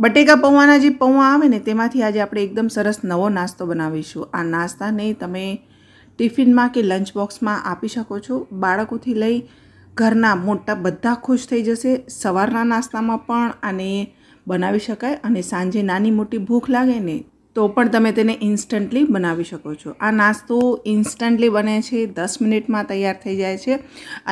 બટેકા પૌવાના જે પૌવા આવે ને તેમાંથી આજે આપણે એકદમ સરસ નવો નાસ્તો બનાવીશું આ નાસ્તાને તમે ટિફિનમાં કે લંચ બોક્સમાં આપી શકો છો બાળકોથી લઈ ઘરના મોટા બધા ખુશ થઈ જશે સવારના નાસ્તામાં પણ આને બનાવી શકાય અને સાંજે નાની મોટી ભૂખ લાગે ને તો પણ તમે તેને ઇન્સ્ટન્ટલી બનાવી શકો છો આ નાસ્તો ઇન્સ્ટન્ટલી બને છે દસ મિનિટમાં તૈયાર થઈ જાય છે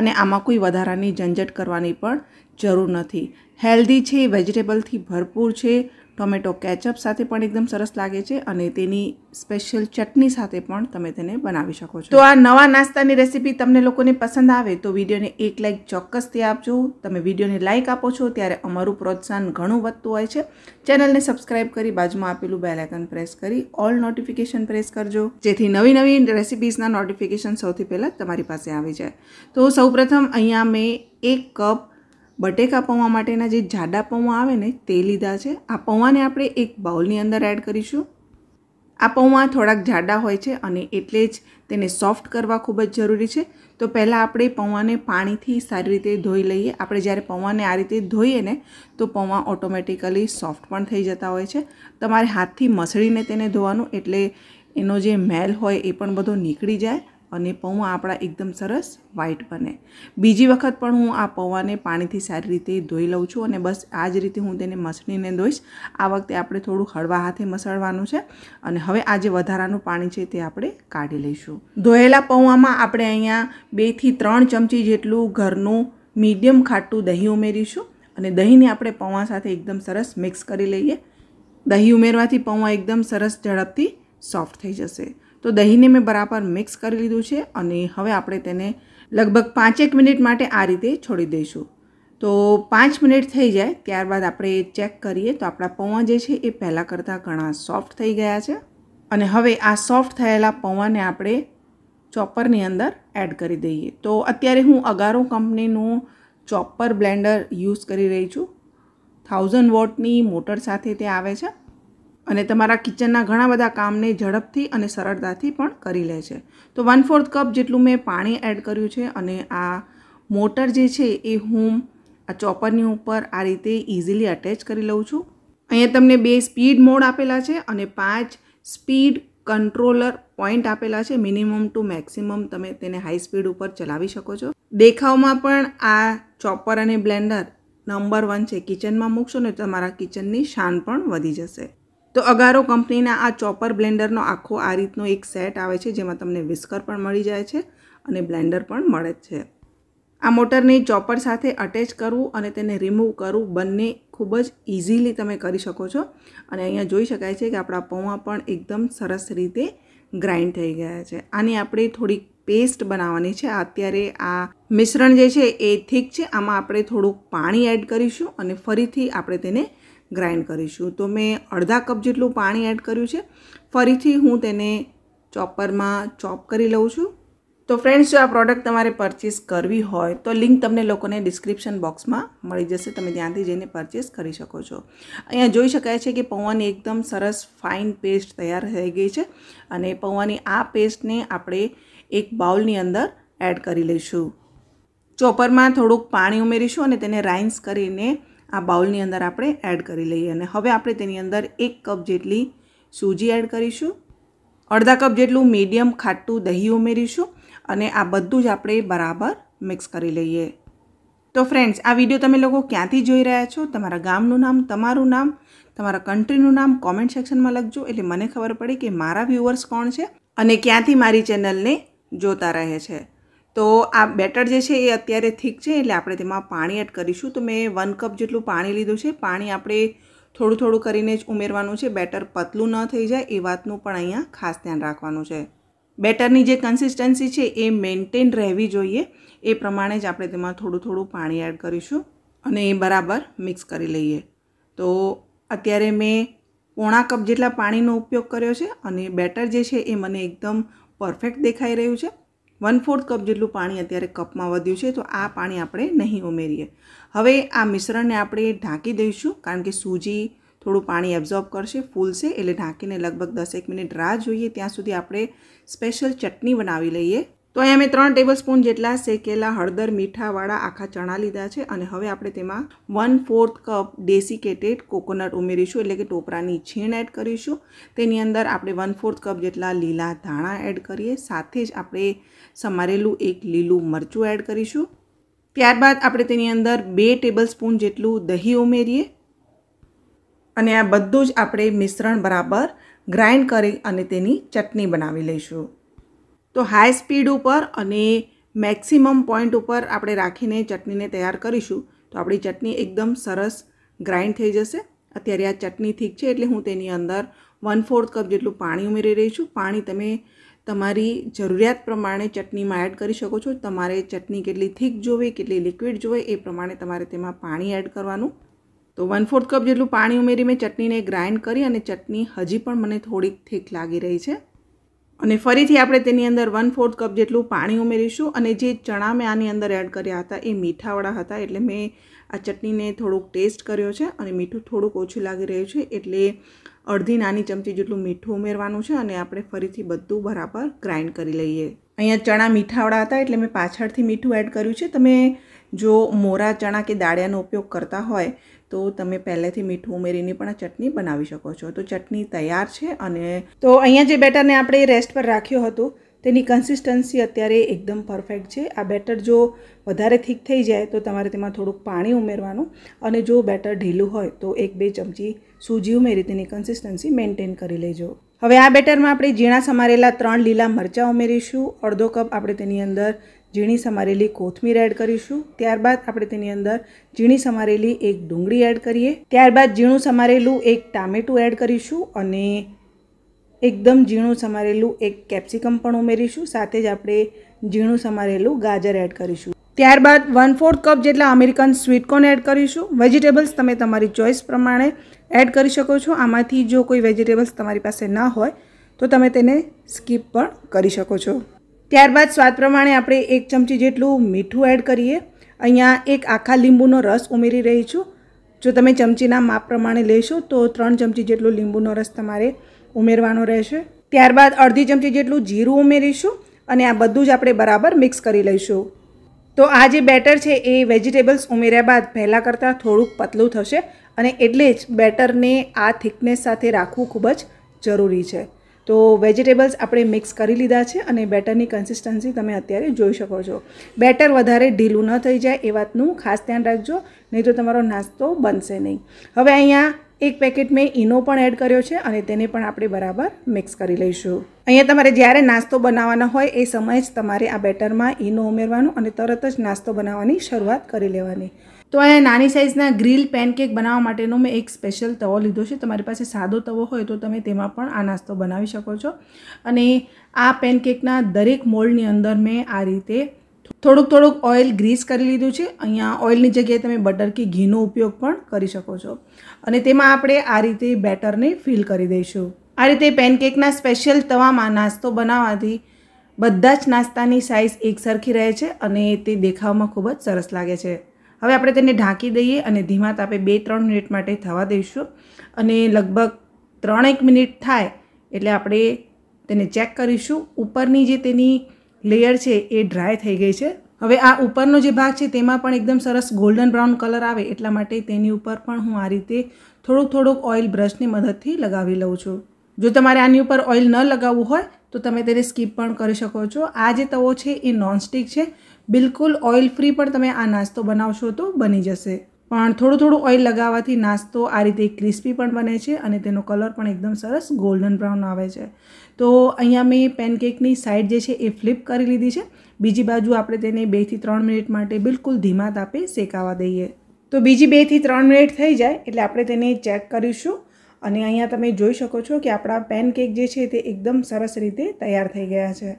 અને આમાં કોઈ વધારાની ઝંઝટ કરવાની પણ जरूर હતી હેલ્ધી છે વેજીટેબલ થી ભરપૂર છે ટોમેટો કેચપ સાથે પણ એકદમ સરસ લાગે છે અને તેની স্পેશિયલ ચટણી સાથે પણ તમે તેને બનાવી શકો છો તો આ નવા નાસ્તા ની રેસિપી તમને લોકોને પસંદ આવે તો વિડિયોને એક લાઈક ચોક્કસ દે આપજો તમે વિડિયોને લાઈક આપો છો ત્યારે અમારું પ્રોત્સાહન ઘણું વધતું હોય છે ચેનલને સબ્સ્ક્રાઇબ કરી બાજુમાં આપેલું બેલ આઇકન પ્રેસ કરી ઓલ નોટિફિકેશન પ્રેસ કરજો જેથી નવી નવી રેસિપીસ ના નોટિફિકેશન સૌથી પહેલા તમારી પાસે આવી જાય તો સૌપ્રથમ અહીંયા મે 1 કપ બટેકા પૌવા માટેના જે જાડા પૌવા આવે ને તે લીધા છે આ પૌવાને આપણે એક બાઉલની અંદર એડ કરીશું આ પૌવા થોડાક જાડા હોય છે અને એટલે જ તેને સોફ્ટ કરવા ખૂબ જ જરૂરી છે તો પહેલાં આપણે પૌવાને પાણીથી સારી રીતે ધોઈ લઈએ આપણે જ્યારે પૌવાને આ રીતે ધોઈએ ને તો પૌવા ઓટોમેટિકલી સોફ્ટ પણ થઈ જતા હોય છે તમારે હાથથી મસળીને તેને ધોવાનું એટલે એનો જે મેલ હોય એ પણ બધો નીકળી જાય અને પૌવા આપણા એકદમ સરસ વ્હાઈટ બને બીજી વખત પણ હું આ પૌવાને પાણીથી સારી રીતે ધોઈ લઉં છું અને બસ આ જ રીતે હું તેને મસળીને ધોઈશ આ વખતે આપણે થોડું હળવા હાથે મસળવાનું છે અને હવે આ જે વધારાનું પાણી છે તે આપણે કાઢી લઈશું ધોયેલા પૌવામાં આપણે અહીંયા બેથી ત્રણ ચમચી જેટલું ઘરનું મીડિયમ ખાટું દહીં ઉમેરીશું અને દહીંને આપણે પૌવા સાથે એકદમ સરસ મિક્સ કરી લઈએ દહીં ઉમેરવાથી પૌવા એકદમ સરસ ઝડપથી સોફ્ટ થઈ જશે તો દહીંને મેં બરાબર મિક્સ કરી લીધું છે અને હવે આપણે તેને લગભગ પાંચેક મિનિટ માટે આ રીતે છોડી દઈશું તો પાંચ મિનિટ થઈ જાય ત્યારબાદ આપણે ચેક કરીએ તો આપણા પૌવા જે છે એ પહેલાં કરતાં ઘણા સોફ્ટ થઈ ગયા છે અને હવે આ સોફ્ટ થયેલા પૌવાને આપણે ચોપરની અંદર એડ કરી દઈએ તો અત્યારે હું અગારો કંપનીનું ચોપર બ્લેન્ડર યુઝ કરી રહી છું થાઉઝન્ડ વોટની મોટર સાથે તે આવે છે અને તમારા કિચનના ઘણા બધા કામને ઝડપથી અને સરળતાથી પણ કરી લે છે તો વન ફોર્થ કપ જેટલું મેં પાણી એડ કર્યું છે અને આ મોટર જે છે એ હું આ ચોપરની ઉપર આ રીતે ઇઝીલી અટેચ કરી લઉં છું અહીંયા તમને બે સ્પીડ મોડ આપેલા છે અને પાંચ સ્પીડ કંટ્રોલર પોઈન્ટ આપેલા છે મિનિમમ ટુ મેક્સિમમ તમે તેને હાઈ સ્પીડ ઉપર ચલાવી શકો છો દેખાવમાં પણ આ ચોપર અને બ્લેન્ડર નંબર વન છે કિચનમાં મૂકશો ને તમારા કિચનની શાન પણ વધી જશે તો અગારો કંપનીના આ ચોપર બ્લેન્ડરનો આખો આ રીતનો એક સેટ આવે છે જેમાં તમને વિસ્કર પણ મળી જાય છે અને બ્લેન્ડર પણ મળે જ છે આ મોટરને ચોપર સાથે અટેચ કરવું અને તેને રિમૂવ કરવું બંને ખૂબ જ ઇઝીલી તમે કરી શકો છો અને અહીંયા જોઈ શકાય છે કે આપણા પૌવા પણ એકદમ સરસ રીતે ગ્રાઇન્ડ થઈ ગયા છે આની આપણે થોડીક પેસ્ટ બનાવવાની છે અત્યારે આ મિશ્રણ જે છે એ ઠીક છે આમાં આપણે થોડુંક પાણી એડ કરીશું અને ફરીથી આપણે તેને ગ્રાઇન્ડ કરીશું તો મેં અડધા કપ જેટલું પાણી એડ કર્યું છે ફરીથી હું તેને ચોપરમાં ચોપ કરી લઉં છું તો ફ્રેન્ડ્સ જો આ પ્રોડક્ટ તમારે પરચેસ કરવી હોય તો લિંક તમને લોકોને ડિસ્ક્રિપ્શન બોક્સમાં મળી જશે તમે ત્યાંથી જઈને પરચેસ કરી શકો છો અહીંયા જોઈ શકાય છે કે પૌવાની એકદમ સરસ ફાઇન પેસ્ટ તૈયાર થઈ ગઈ છે અને પૌવાની આ પેસ્ટને આપણે એક બાઉલની અંદર એડ કરી લઈશું ચોપરમાં થોડુંક પાણી ઉમેરીશું અને તેને રાઇન્સ કરીને બાઉલ ની અંદર આપણે એડ કરી લઈએ અને હવે આપણે તેની અંદર 1 કપ જેટલી સુજી એડ કરીશું 1/2 કપ જેટલું મીડિયમ ખાટું દહીં ઉમેરીશું અને આ બધું જ આપણે બરાબર મિક્સ કરી લઈએ તો ફ્રેન્ડ્સ આ વિડિયો તમે લોકો ક્યાં થી જોઈ રહ્યા છો તમારું ગામનું નામ તમારું નામ તમારું કન્ટ્રીનું નામ કમેન્ટ સેક્શનમાં લખજો એટલે મને ખબર પડે કે મારા વ્યૂઅર્સ કોણ છે અને ક્યાં થી મારી ચેનલને જોતા રહે છે તો આ બેટર જે છે એ અત્યારે ઠીક છે એટલે આપણે તેમાં પાણી એડ કરીશું તો મે 1 કપ જેટલું પાણી લીધું છે પાણી આપણે થોડું થોડું કરીને જ ઉમેરવાનું છે બેટર પતલું ન થઈ જાય એ વાતનું પણ અહીંયા ખાસ ધ્યાન રાખવાનું છે બેટરની જે કન્સિસ્ટન્સી છે એ મેન્ટેન રહેવી જોઈએ એ પ્રમાણે જ આપણે તેમાં થોડું થોડું પાણી એડ કરીશું અને બરાબર મિક્સ કરી લઈએ તો અત્યારે મે 1/4 કપ જેટલા પાણીનો ઉપયોગ કર્યો છે અને બેટર જે છે એ મને एकदम પરફેક્ટ દેખાઈ રહ્યું છે વન ફોર્થ કપ જેટલું પાણી અત્યારે કપમાં વધ્યું છે તો આ પાણી આપણે નહીં ઉમેરીએ હવે આ મિશ્રણને આપણે ઢાંકી દઈશું કારણ કે સૂજી થોડું પાણી એબ્ઝોર્બ કરશે ફૂલશે એટલે ઢાંકીને લગભગ દસેક મિનિટ રાહ જોઈએ ત્યાં સુધી આપણે સ્પેશિયલ ચટણી બનાવી લઈએ તો આયા મે 3 ટેબલસ્પૂન જેટલા શેકેલા હળદર મીઠાવાળા આખા ચણા લીધા છે અને હવે આપણે તેમાં 1/4 કપ ડેસીકેટેડ કોકોનટ ઉમેરીશું એટલે કે ટોપરાની છીણ એડ કરીશું તેની અંદર આપણે 1/4 કપ જેટલા લીલા દાણા એડ કરીએ સાથે જ આપણે સમારેલું એક લીલું મરચું એડ કરીશું ત્યારબાદ આપણે તેની અંદર 2 ટેબલસ્પૂન જેટલું દહીં ઉમેરીએ અને આ બધું જ આપણે મિશ્રણ બરાબર ગ્રા インド કરી અને તેની ચટણી બનાવી લઈશું તો હાઈ સ્પીડ ઉપર અને મેક્સિમમ પોઈન્ટ ઉપર આપણે રાખીને ચટણીને તૈયાર કરીશું તો આપણી ચટણી એકદમ સરસ ગ્રા インド થઈ જશે અત્યારે આ ચટણી ઠીક છે એટલે હું તેની અંદર 1/4 કપ જેટલું પાણી ઉમેરી રહી છું પાણી તમે તમારી જરૂરિયાત પ્રમાણે ચટણીમાં એડ કરી શકો છો તમારે ચટણી કેટલી ઠીક જોઈએ કેટલી લિક્વિડ જોઈએ એ પ્રમાણે તમારે તેમાં પાણી એડ કરવાનું તો 1/4 કપ જેટલું પાણી ઉમેરી મેં ચટણીને ગ્રા インド કરી અને ચટણી હજી પણ મને થોડી ઠીક લાગી રહી છે અને ફરીથી આપણે તેની અંદર વન ફોર્થ કપ જેટલું પાણી ઉમેરીશું અને જે ચણા મેં આની અંદર એડ કર્યા હતા એ મીઠાવાળા હતા એટલે મેં આ ચટણીને થોડુંક ટેસ્ટ કર્યો છે અને મીઠું થોડુંક ઓછું લાગી રહ્યું છે એટલે અડધી નાની ચમચી જેટલું મીઠું ઉમેરવાનું છે અને આપણે ફરીથી બધું બરાબર ગ્રાઇન્ડ કરી લઈએ અહીંયા ચણા મીઠાવાળા હતા એટલે મેં પાછળથી મીઠું એડ કર્યું છે તમે જો મોરા ચણા કે દાળિયાનો ઉપયોગ કરતા હોય તો તમે પહેલેથી મીઠું ઉમેરીને પણ આ ચટણી બનાવી શકો છો તો ચટણી તૈયાર છે અને તો અહીંયા જે બેટરને આપણે રેસ્ટ પર રાખ્યું હતું તેની કન્સિસ્ટન્સી અત્યારે એકદમ પરફેક્ટ છે આ બેટર જો વધારે થીક થઈ જાય તો તમારે તેમાં થોડુંક પાણી ઉમેરવાનું અને જો બેટર ઢીલું હોય તો એક બે ચમચી સૂજી ઉમેરી તેની કન્સિસ્ટન્સી મેન્ટેન કરી લેજો હવે આ બેટરમાં આપણે ઝીણા સમારેલા ત્રણ લીલા મરચાં ઉમેરીશું અડધો કપ આપણે તેની અંદર ઝીણી સમારેલી કોથમીર એડ કરીશું ત્યારબાદ આપણે તેની અંદર ઝીણી સમારેલી એક ડુંગળી એડ કરીએ ત્યારબાદ ઝીણું સમારેલું એક ટામેટું એડ કરીશું અને એકદમ ઝીણું સમારેલું એક કેપ્સિકમ પણ ઉમેરીશું સાથે જ આપણે ઝીણું સમારેલું ગાજર એડ કરીશું ત્યારબાદ વન ફોર્થ કપ જેટલા અમેરિકન સ્વીટકોર્ન એડ કરીશું વેજીટેબલ્સ તમે તમારી ચોઇસ પ્રમાણે એડ કરી શકો છો આમાંથી જો કોઈ વેજીટેબલ્સ તમારી પાસે ના હોય તો તમે તેને સ્કીપ પણ કરી શકો છો ત્યારબાદ સ્વાદ પ્રમાણે આપણે એક ચમચી જેટલું મીઠું એડ કરીએ અહીંયા એક આખા લીંબુનો રસ ઉમેરી રહી છું જો તમે ચમચીના માપ પ્રમાણે લેશો તો ત્રણ ચમચી જેટલો લીંબુનો રસ તમારે ઉમેરવાનો રહેશે ત્યારબાદ અડધી ચમચી જેટલું જીરું ઉમેરીશું અને આ બધું જ આપણે બરાબર મિક્સ કરી લઈશું તો આ જે બેટર છે એ વેજીટેબલ્સ ઉમેર્યા બાદ પહેલાં કરતાં થોડુંક પતલું થશે અને એટલે જ બેટરને આ થિકનેસ સાથે રાખવું ખૂબ જ જરૂરી છે તો વેજીટેબલ્સ આપણે મિક્સ કરી લીધા છે અને બેટરની કન્સિસ્ટન્સી તમે અત્યારે જોઈ શકો છો બેટર વધારે ઢીલું ન થઈ જાય એ વાતનું ખાસ ધ્યાન રાખજો નહીં તો તમારો નાસ્તો બનશે નહીં હવે અહીંયા એક પેકેટ મેં ઈનો પણ એડ કર્યો છે અને તેને પણ આપણે બરાબર મિક્સ કરી લઈશું અહીંયા તમારે જ્યારે નાસ્તો બનાવવાનો હોય એ સમય જ તમારે આ બેટરમાં ઈનો ઉમેરવાનો અને તરત જ નાસ્તો બનાવવાની શરૂઆત કરી લેવાની તો અહીંયા નાની સાઇઝના ગ્રીલ પેનકેક બનાવવા માટેનો મેં એક સ્પેશિયલ તવો લીધો છે તમારી પાસે સાદો તવો હોય તો તમે તેમાં પણ આ નાસ્તો બનાવી શકો છો અને આ પેનકેકના દરેક મોલ્ડની અંદર મેં આ રીતે થોડુંક થોડુંક ઓઇલ ગ્રીસ કરી લીધું છે અહીંયા ઓઇલની જગ્યાએ તમે બટર કે ઘીનો ઉપયોગ પણ કરી શકો છો અને તેમાં આપણે આ રીતે બેટરને ફિલ કરી દઈશું આ રીતે પેનકેકના સ્પેશિયલ તવામાં નાસ્તો બનાવવાથી બધા જ નાસ્તાની સાઇઝ એકસરખી રહે છે અને તે દેખાવમાં ખૂબ જ સરસ લાગે છે હવે આપણે તેને ઢાંકી દઈએ અને ધીમા તાપે બે ત્રણ મિનિટ માટે થવા દઈશું અને લગભગ ત્રણ એક મિનિટ થાય એટલે આપણે તેને ચેક કરીશું ઉપરની જે તેની લેયર છે એ ડ્રાય થઈ ગઈ છે હવે આ ઉપરનો જે ભાગ છે તેમાં પણ એકદમ સરસ ગોલ્ડન બ્રાઉન કલર આવે એટલા માટે તેની ઉપર પણ હું આ રીતે થોડુંક થોડુંક ઓઇલ બ્રશની મદદથી લગાવી લઉં છું જો તમારે આની ઉપર ઓઇલ ન લગાવવું હોય તો તમે તેને સ્કીપ પણ કરી શકો છો આ જે તવો છે એ નોનસ્ટિક છે બિલકુલ ઓઇલ ફ્રી પણ તમે આ નાસ્તો બનાવશો તો બની જશે પણ થોડું થોડું ઓઇલ લગાવવાથી નાસ્તો આ રીતે ક્રિસ્પી પણ બને છે અને તેનો કલર પણ એકદમ સરસ ગોલ્ડન બ્રાઉન આવે છે તો અહીંયા મેં પેનકેકની સાઈડ જે છે એ ફ્લિપ કરી લીધી છે બીજી બાજુ આપણે તેને બેથી ત્રણ મિનિટ માટે બિલકુલ ધીમા તાપે શેકાવા દઈએ તો બીજી બેથી ત્રણ મિનિટ થઈ જાય એટલે આપણે તેને ચેક કરીશું અને અહીંયા તમે જોઈ શકો છો કે આપણા પેનકેક જે છે તે એકદમ સરસ રીતે તૈયાર થઈ ગયા છે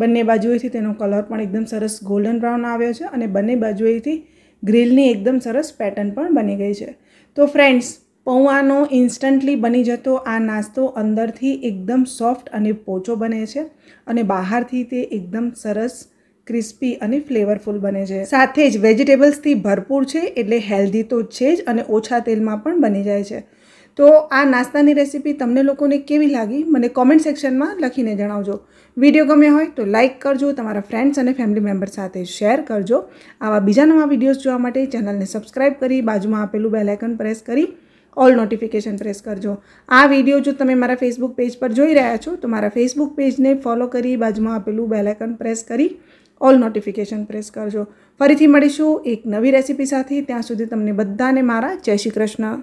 બંને બાજુએથી તેનો કલર પણ એકદમ સરસ ગોલ્ડન બ્રાઉન આવ્યો છે અને બંને બાજુએથી ગ્રીલની એકદમ સરસ પેટર્ન પણ બની ગઈ છે તો ફ્રેન્ડ્સ પૌઆનો ઇન્સ્ટન્ટલી બની જતો આ નાસ્તો અંદરથી એકદમ સોફ્ટ અને પોચો બને છે અને બહારથી તે એકદમ સરસ ક્રિસ્પી અને ફ્લેવરફુલ બને છે સાથે જ વેજીટેબલ્સથી ભરપૂર છે એટલે હેલ્ધી તો છે જ અને ઓછા તેલમાં પણ બની જાય છે તો આ નાસ્તાની રેસીપી તમને લોકોને કેવી લાગી મને કોમેન્ટ સેક્શનમાં લખીને જણાવજો વિડીયો ગમ્યો હોય તો લાઇક કરજો તમારા ફ્રેન્ડ્સ અને ફેમિલી મેમ્બર સાથે શેર કરજો આવા બીજા નવા વિડીયોઝ જોવા માટે ચેનલને સબસ્ક્રાઈબ કરી બાજુમાં આપેલું બેલાઇકન પ્રેસ કરી ઓલ નોટિફિકેશન પ્રેસ કરજો આ વિડીયો જો તમે મારા ફેસબુક પેજ પર જોઈ રહ્યા છો તો મારા ફેસબુક પેજને ફોલો કરી બાજુમાં આપેલું બેલાઇકન પ્રેસ કરી ઓલ નોટિફિકેશન પ્રેસ કરજો ફરીથી મળીશું એક નવી રેસીપી સાથે ત્યાં સુધી તમને બધાને મારા જય શ્રી કૃષ્ણ